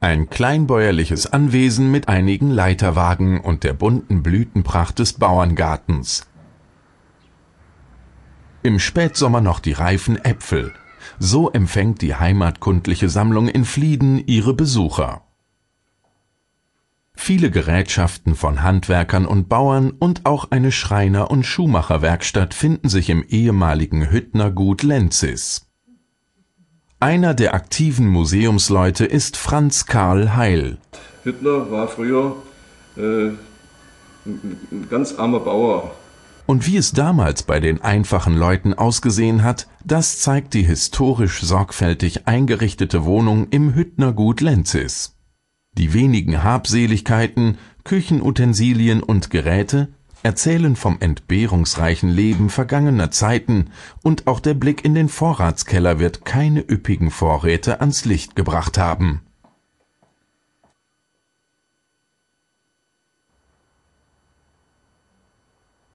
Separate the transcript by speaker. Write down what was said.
Speaker 1: Ein kleinbäuerliches Anwesen mit einigen Leiterwagen und der bunten Blütenpracht des Bauerngartens. Im Spätsommer noch die reifen Äpfel. So empfängt die heimatkundliche Sammlung in Flieden ihre Besucher. Viele Gerätschaften von Handwerkern und Bauern und auch eine Schreiner- und Schuhmacherwerkstatt finden sich im ehemaligen Hüttnergut Lenzis. Einer der aktiven Museumsleute ist Franz Karl Heil.
Speaker 2: Hitler war früher äh, ein ganz armer Bauer.
Speaker 1: Und wie es damals bei den einfachen Leuten ausgesehen hat, das zeigt die historisch sorgfältig eingerichtete Wohnung im Hüttnergut Lenzis. Die wenigen Habseligkeiten, Küchenutensilien und Geräte erzählen vom entbehrungsreichen Leben vergangener Zeiten und auch der Blick in den Vorratskeller wird keine üppigen Vorräte ans Licht gebracht haben